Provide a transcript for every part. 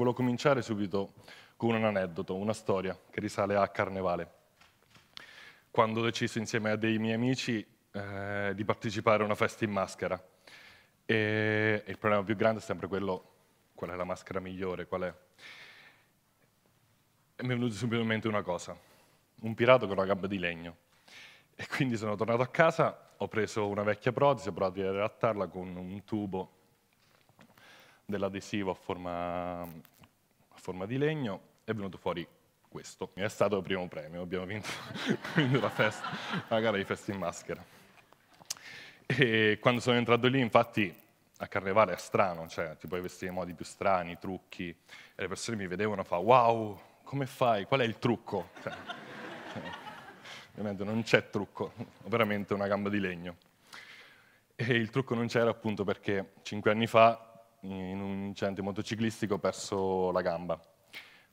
Volevo cominciare subito con un aneddoto, una storia che risale a Carnevale. Quando ho deciso insieme a dei miei amici eh, di partecipare a una festa in maschera. E il problema più grande è sempre quello, qual è la maschera migliore, qual è. E mi è venuta subito in mente una cosa, un pirata con una gamba di legno. E quindi sono tornato a casa, ho preso una vecchia protesi, ho provato a adattarla con un tubo dell'adesivo a forma forma di legno, è venuto fuori questo. È stato il primo premio, abbiamo vinto la, festa, la gara di festa in maschera. E quando sono entrato lì, infatti, a carnevale è strano, cioè ti puoi vestire in modi più strani, trucchi, e le persone mi vedevano e fa wow, come fai? Qual è il trucco? Cioè, cioè ovviamente non c'è trucco, ho veramente una gamba di legno. E il trucco non c'era appunto perché cinque anni fa in un incidente motociclistico ho perso la gamba.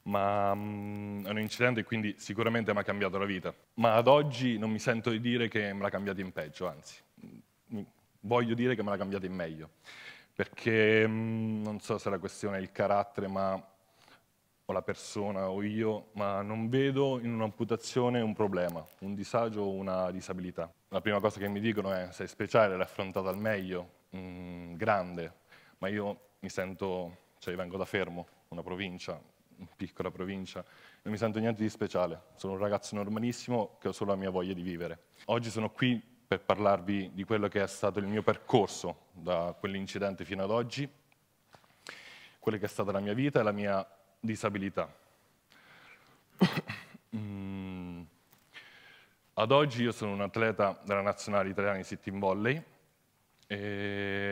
Ma um, è un incidente quindi sicuramente mi ha cambiato la vita. Ma ad oggi non mi sento di dire che me l'ha cambiata in peggio, anzi, voglio dire che me l'ha cambiata in meglio. Perché um, non so se la questione è il carattere, ma o la persona o io, ma non vedo in un'amputazione un problema, un disagio o una disabilità. La prima cosa che mi dicono è sei speciale, l'hai affrontata al meglio, mm, grande, ma io mi sento, cioè vengo da Fermo, una provincia, una piccola provincia, non mi sento niente di speciale, sono un ragazzo normalissimo che ho solo la mia voglia di vivere. Oggi sono qui per parlarvi di quello che è stato il mio percorso da quell'incidente fino ad oggi, quella che è stata la mia vita e la mia disabilità. Mm. Ad oggi io sono un atleta della nazionale italiana di sitting volley, e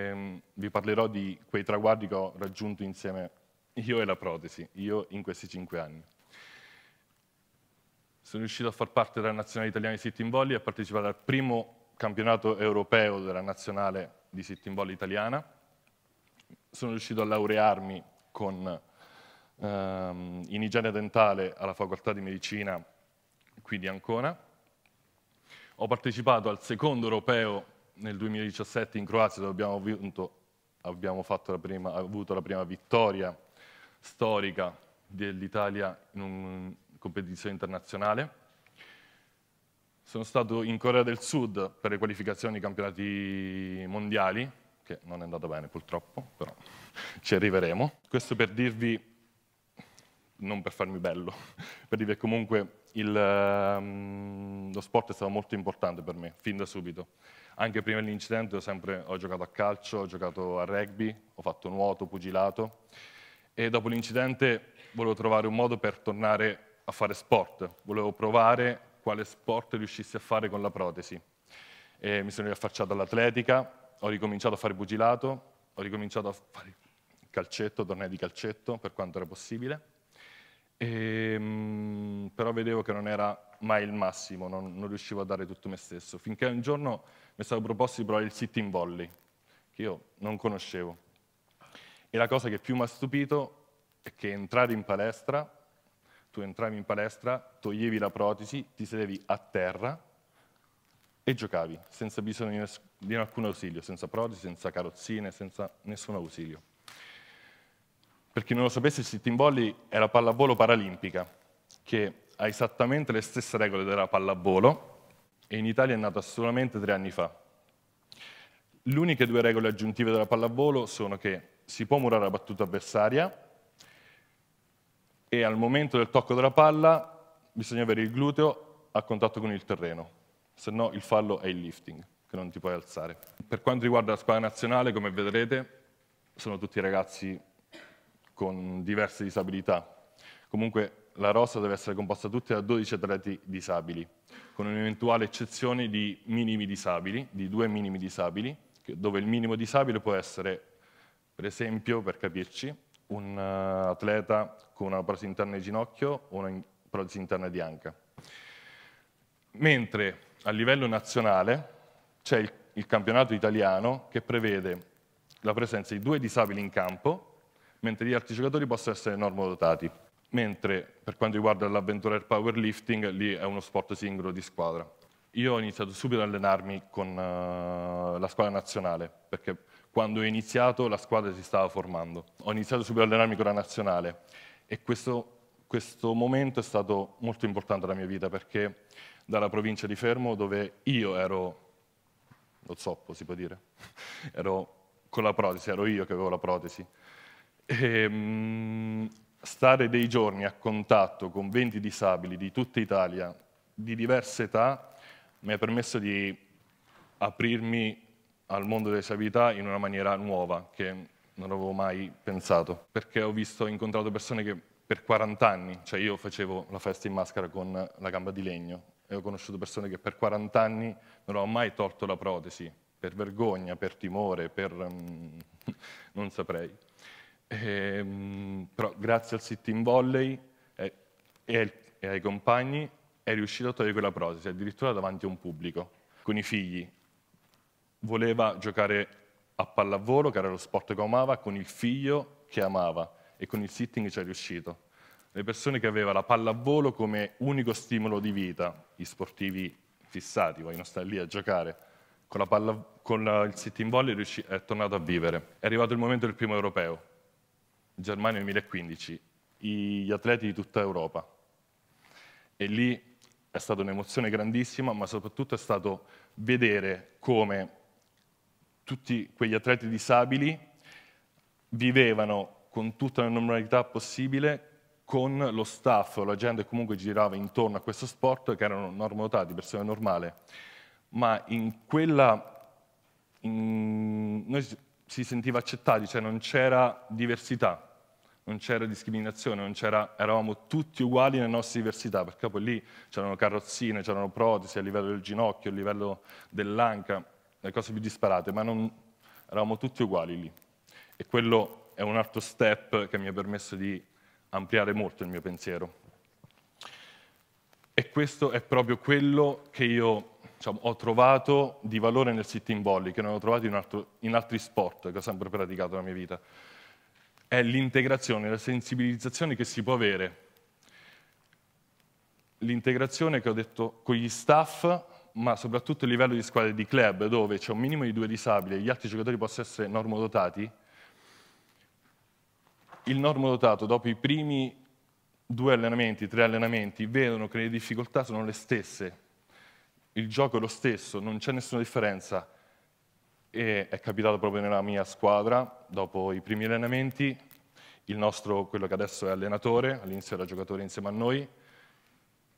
ehm, vi parlerò di quei traguardi che ho raggiunto insieme io e la protesi, io in questi cinque anni. Sono riuscito a far parte della nazionale italiana di Sitting volley e a partecipare al primo campionato europeo della nazionale di Sitting volley italiana. Sono riuscito a laurearmi con, ehm, in igiene dentale alla facoltà di medicina qui di Ancona. Ho partecipato al secondo europeo nel 2017 in Croazia dove abbiamo, vinto, abbiamo la prima, avuto la prima vittoria storica dell'Italia in una competizione internazionale. Sono stato in Corea del Sud per le qualificazioni ai campionati mondiali, che non è andata bene purtroppo, però ci arriveremo. Questo per dirvi non per farmi bello, per dire che comunque il, um, lo sport è stato molto importante per me, fin da subito. Anche prima dell'incidente ho giocato a calcio, ho giocato a rugby, ho fatto nuoto, pugilato e dopo l'incidente volevo trovare un modo per tornare a fare sport, volevo provare quale sport riuscissi a fare con la protesi. E mi sono riaffacciato all'atletica, ho ricominciato a fare pugilato, ho ricominciato a fare calcetto, tornei di calcetto per quanto era possibile, e, ehm, però vedevo che non era mai il massimo, non, non, riuscivo a dare tutto me stesso, finché un giorno mi è stato proposto di provare il sitting volley, che io non conoscevo. E la cosa che più mi ha stupito è che entrare in palestra, tu entravi in palestra, toglievi la protesi, ti sedevi a terra e giocavi, senza bisogno di alcun ausilio, senza protesi, senza carrozzine, senza nessun ausilio. Per chi non lo sapesse, il sitting volley è la pallavolo paralimpica, che ha esattamente le stesse regole della pallavolo e in Italia è nata solamente tre anni fa. Le uniche due regole aggiuntive della pallavolo sono che si può murare la battuta avversaria e al momento del tocco della palla bisogna avere il gluteo a contatto con il terreno, se no il fallo è il lifting, che non ti puoi alzare. Per quanto riguarda la squadra nazionale, come vedrete, sono tutti ragazzi con diverse disabilità. Comunque la rosa deve essere composta tutti da 12 atleti disabili, con un'eventuale eccezione di minimi disabili, di due minimi disabili, dove il minimo disabile può essere, per esempio, per capirci, un eh, atleta con una protesi interna di ginocchio o una protesi interna di anca. Mentre a livello nazionale c'è il, il campionato italiano che prevede la presenza di due disabili in campo, mentre gli altri giocatori possono essere normodotati mentre per quanto riguarda l'avventura del powerlifting, lì è uno sport singolo di squadra. Io ho iniziato subito ad allenarmi con uh, la squadra nazionale, perché quando ho iniziato la squadra si stava formando. Ho iniziato subito ad allenarmi con la nazionale e questo, questo momento è stato molto importante nella mia vita, perché dalla provincia di Fermo, dove io ero lo zoppo si può dire, ero con la protesi, ero io che avevo la protesi. E, ehm, mh, stare dei giorni a contatto con 20 disabili di tutta Italia, di diverse età, mi ha permesso di aprirmi al mondo delle disabilità in una maniera nuova, che non avevo mai pensato, perché ho visto, ho incontrato persone che per 40 anni, cioè io facevo la festa in maschera con la gamba di legno, e ho conosciuto persone che per 40 anni non hanno mai tolto la protesi, per vergogna, per timore, per... Um, non saprei. E, ehm, però grazie al sitting volley eh, e, e ai compagni è riuscito a togliere quella protesi, addirittura davanti a un pubblico, con i figli. Voleva giocare a pallavolo, che era lo sport che amava, con il figlio che amava e con il sitting ci è riuscito. Le persone che aveva la pallavolo come unico stimolo di vita, gli sportivi fissati, vogliono stare lì a giocare, con, la palla, con la, il sitting volley è tornato a vivere. È arrivato il momento del primo europeo, Germania 2015, gli atleti di tutta Europa. E lì è stata un'emozione grandissima, ma soprattutto è stato vedere come tutti quegli atleti disabili vivevano con tutta la normalità possibile con lo staff la gente che comunque girava intorno a questo sport, che erano normotati, persone normali. Ma in quella... In, noi si sentiva accettati, cioè non c'era diversità, non c'era discriminazione, c'era, eravamo tutti uguali nelle nostre diversità, perché poi lì c'erano carrozzine, c'erano protesi a livello del ginocchio, a livello dell'anca, le cose più disparate, ma non, eravamo tutti uguali lì. E quello è un altro step che mi ha permesso di ampliare molto il mio pensiero. E questo è proprio quello che io diciamo, ho trovato di valore nel sitting volley, che non ho trovato in, altro, in altri sport che ho sempre praticato nella mia vita è l'integrazione, la sensibilizzazione che si può avere. L'integrazione che ho detto con gli staff, ma soprattutto a livello di squadre di club, dove c'è un minimo di due disabili e gli altri giocatori possono essere normodotati, il normodotato dopo i primi due allenamenti, tre allenamenti, vedono che le difficoltà sono le stesse, il gioco è lo stesso, non c'è nessuna differenza, e è capitato proprio nella mia squadra, dopo i primi allenamenti, il nostro, quello che adesso è allenatore, all'inizio era giocatore insieme a noi,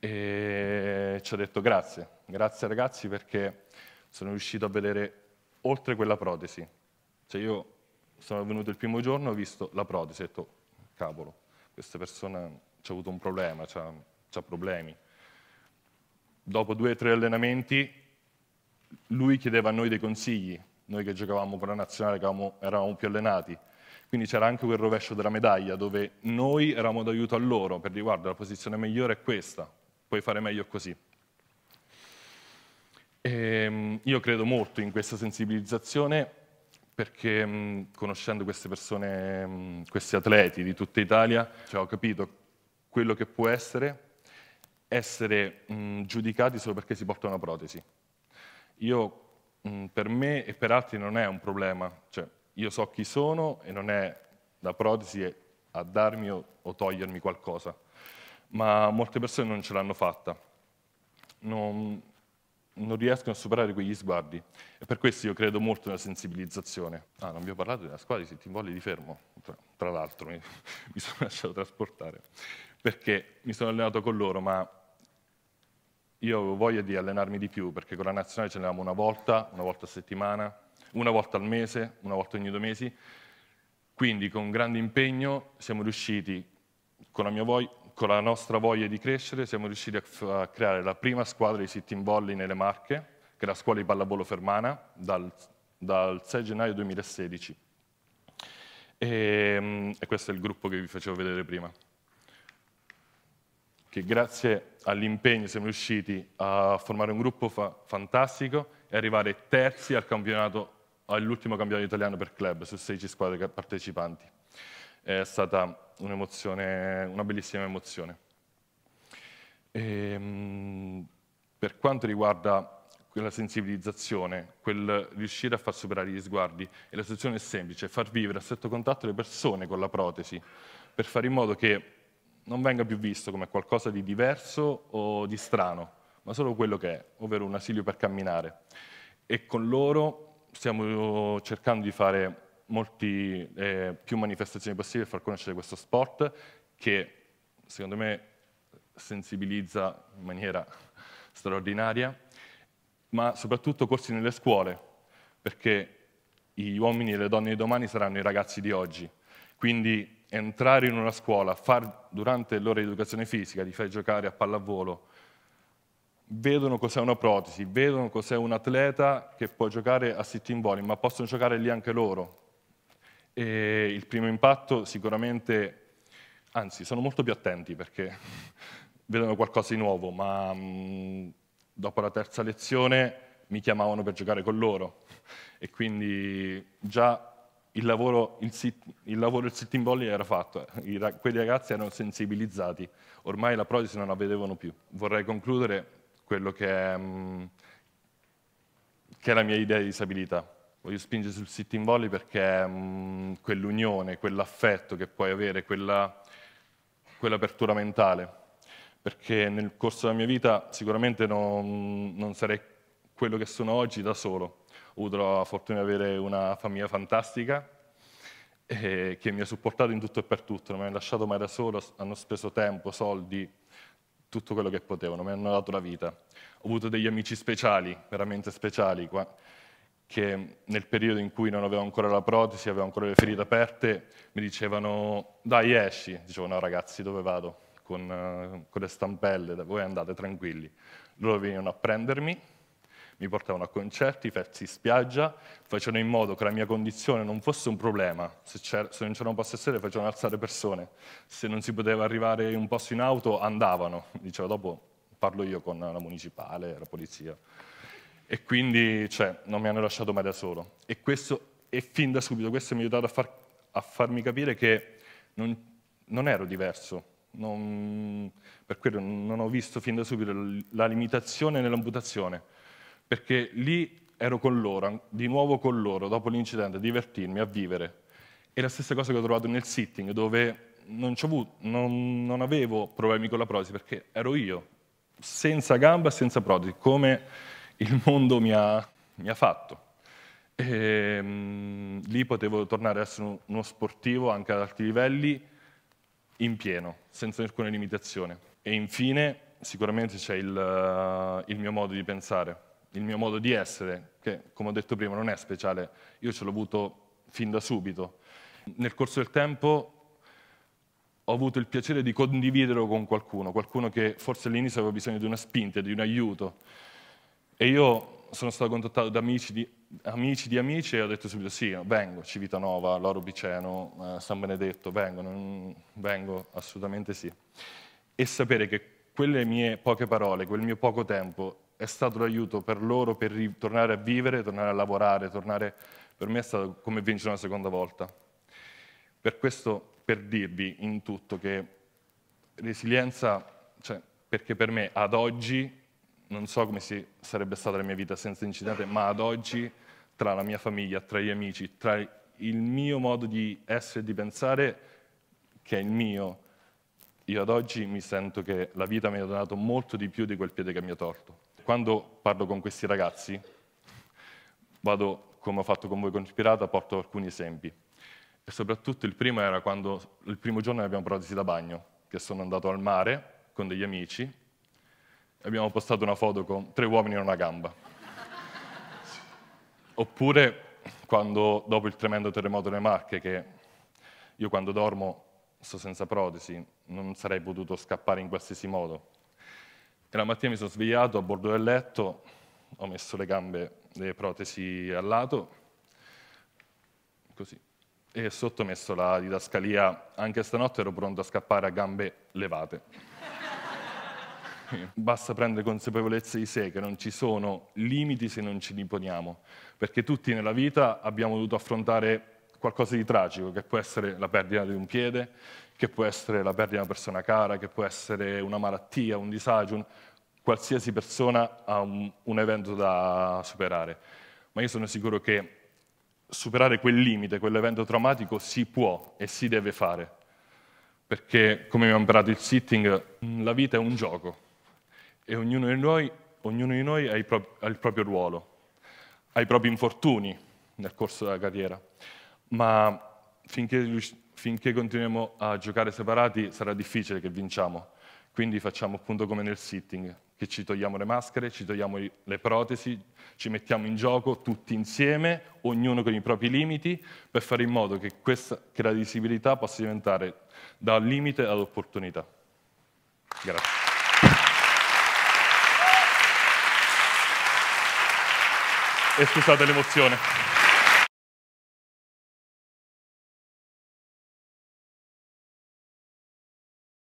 e ci ha detto grazie, grazie ragazzi perché sono riuscito a vedere oltre quella protesi. Cioè io sono venuto il primo giorno, ho visto la protesi, ho detto cavolo, questa persona ci ha avuto un problema, c ha problemi. Dopo due o tre allenamenti lui chiedeva a noi dei consigli, noi che giocavamo con la nazionale eravamo, eravamo più allenati, quindi c'era anche quel rovescio della medaglia dove noi eravamo d'aiuto a loro per dire guarda la posizione migliore è questa, puoi fare meglio così. E ehm, io credo molto in questa sensibilizzazione perché conoscendo queste persone, questi atleti di tutta Italia, cioè, ho capito quello che può essere essere mh, giudicati solo perché si porta una protesi. Io Mm, per me e per altri non è un problema, cioè io so chi sono e non è la protesi a darmi o, o togliermi qualcosa, ma molte persone non ce l'hanno fatta, non, non, riescono a superare quegli sguardi e per questo io credo molto nella sensibilizzazione. Ah, non vi ho parlato della squadra se ti Volley di Fermo, tra, tra l'altro mi, mi sono lasciato trasportare, perché mi sono allenato con loro, ma io avevo voglia di allenarmi di più perché con la nazionale ce l'avevamo una volta, una volta a settimana, una volta al mese, una volta ogni due mesi. Quindi con grande impegno siamo riusciti, con la, voglia, con la nostra voglia di crescere, siamo riusciti a, a creare la prima squadra di sitting volley nelle Marche, che è la scuola di pallavolo Fermana, dal, dal 6 gennaio 2016. E, ehm, e questo è il gruppo che vi facevo vedere prima che grazie all'impegno siamo riusciti a formare un gruppo fa fantastico e arrivare terzi al campionato, all'ultimo campionato italiano per club su 16 squadre partecipanti. È stata un'emozione, una bellissima emozione. E, ehm, per quanto riguarda quella sensibilizzazione, quel riuscire a far superare gli sguardi, e la situazione è semplice, far vivere a stretto contatto le persone con la protesi, per fare in modo che non venga più visto come qualcosa di diverso o di strano, ma solo quello che è, ovvero un asilo per camminare. E con loro stiamo cercando di fare molti, eh, più manifestazioni possibili per far conoscere questo sport che secondo me sensibilizza in maniera straordinaria, ma soprattutto corsi nelle scuole, perché gli uomini e le donne di domani saranno i ragazzi di oggi. Quindi entrare in una scuola, far, durante l'ora di educazione fisica, di far giocare a pallavolo, vedono cos'è una protesi, vedono cos'è un atleta che può giocare a sit-in volley, ma possono giocare lì anche loro. E il primo impatto sicuramente, anzi sono molto più attenti perché vedono qualcosa di nuovo, ma mh, mhmm, dopo la terza lezione mi chiamavano per giocare con loro e quindi già il lavoro, il, sit, il lavoro, il sit volley era fatto, eh. I, quei ragazzi erano sensibilizzati, ormai la protesi non la vedevano più. Vorrei concludere quello che è, mm, che è la mia idea di disabilità. Voglio spingere sul sitting in volley perché mh, mm, quell'unione, quell'affetto che puoi avere, quella, quell'apertura mentale, perché nel corso della mia vita sicuramente non, non sarei quello che sono oggi da solo, avuto la fortuna di avere una famiglia fantastica eh, che mi ha supportato in tutto e per tutto, non mi hanno lasciato mai da solo, hanno speso tempo, soldi, tutto quello che potevano, mi hanno dato la vita. Ho avuto degli amici speciali, veramente speciali, qua, che nel periodo in cui non avevo ancora la protesi, avevo ancora le ferite aperte, mi dicevano dai esci, dicevano no ragazzi dove vado? Con, eh, con le stampelle, voi andate tranquilli. Loro venivano a prendermi mi portavano a concerti, in spiaggia, facevano in modo che la mia condizione non fosse un problema, se, se non c'erano posti a sedere facevano alzare persone, se non si poteva arrivare in un posto in auto andavano, dicevo dopo parlo io con la municipale, la polizia. E quindi cioè, non mi hanno lasciato mai da solo. E, questo, e fin da subito questo mi ha aiutato a, far, a farmi capire che non, non ero diverso, non, per quello non ho visto fin da subito la limitazione nell'amputazione perché lì ero con loro, di nuovo con loro, dopo l'incidente, a divertirmi, a vivere. E la stessa cosa che ho trovato nel sitting, dove non, avuto, non, non avevo problemi con la protesi, perché ero io, senza gamba e senza protesi, come il mondo mi ha, mi ha fatto. E, ehm, mh, lì potevo tornare ad essere uno sportivo anche ad alti livelli, in pieno, senza alcuna limitazione. E infine, sicuramente c'è il, il mio modo di pensare il mio modo di essere, che come ho detto prima non è speciale, io ce l'ho avuto fin da subito. Nel corso del tempo ho avuto il piacere di condividerlo con qualcuno, qualcuno che forse all'inizio aveva bisogno di una spinta, di un aiuto. E io sono stato contattato da amici di amici, di amici e ho detto subito sì, vengo, Civitanova, Loro Piceno, eh, San Benedetto, vengo, non, vengo, assolutamente sì. E sapere che quelle mie poche parole, quel mio poco tempo è stato l'aiuto per loro per tornare a vivere, tornare a lavorare, tornare... per me è stato come vincere una seconda volta. Per questo, per dirvi in tutto che resilienza, cioè, perché per me ad oggi, non so come si, sarebbe stata la mia vita senza incidente, ma ad oggi tra la mia famiglia, tra gli amici, tra il mio modo di essere e di pensare, che è il mio, io ad oggi mi sento che la vita mi ha donato molto di più di quel piede che mi ha torto quando parlo con questi ragazzi, vado, come ho fatto con voi con Pirata, porto alcuni esempi. E soprattutto il primo era quando, il primo giorno abbiamo protesi da bagno, che sono andato al mare con degli amici, e abbiamo postato una foto con tre uomini in una gamba. Oppure quando, dopo il tremendo terremoto nelle Marche, che io quando dormo sto senza protesi, non sarei potuto scappare in qualsiasi modo. E la mattina mi sono svegliato a bordo del letto, ho messo le gambe, le protesi al lato, così, e sottomesso la didascalia. Anche stanotte ero pronto a scappare a gambe levate. Basta prendere consapevolezza di sé che non ci sono limiti se non ci imponiamo, perché tutti nella vita abbiamo dovuto affrontare qualcosa di tragico, che può essere la perdita di un piede, che può essere la perdita di una persona cara, che può essere una malattia, un disagio, un... qualsiasi persona ha un, un evento da superare. Ma io sono sicuro che superare quel limite, quell'evento traumatico, si può e si deve fare. Perché, come mi ha imparato il sitting, la vita è un gioco e ognuno di noi, ognuno di noi ha, il pro- ha, il proprio ruolo, ha i propri infortuni nel corso della carriera. Ma finché finché continuiamo a giocare separati sarà difficile che vinciamo. Quindi facciamo appunto come nel sitting, che ci togliamo le maschere, ci togliamo le protesi, ci mettiamo in gioco tutti insieme, ognuno con i propri limiti, per fare in modo che, questa, che la disabilità possa diventare da limite ad opportunità. Grazie. E scusate l'emozione.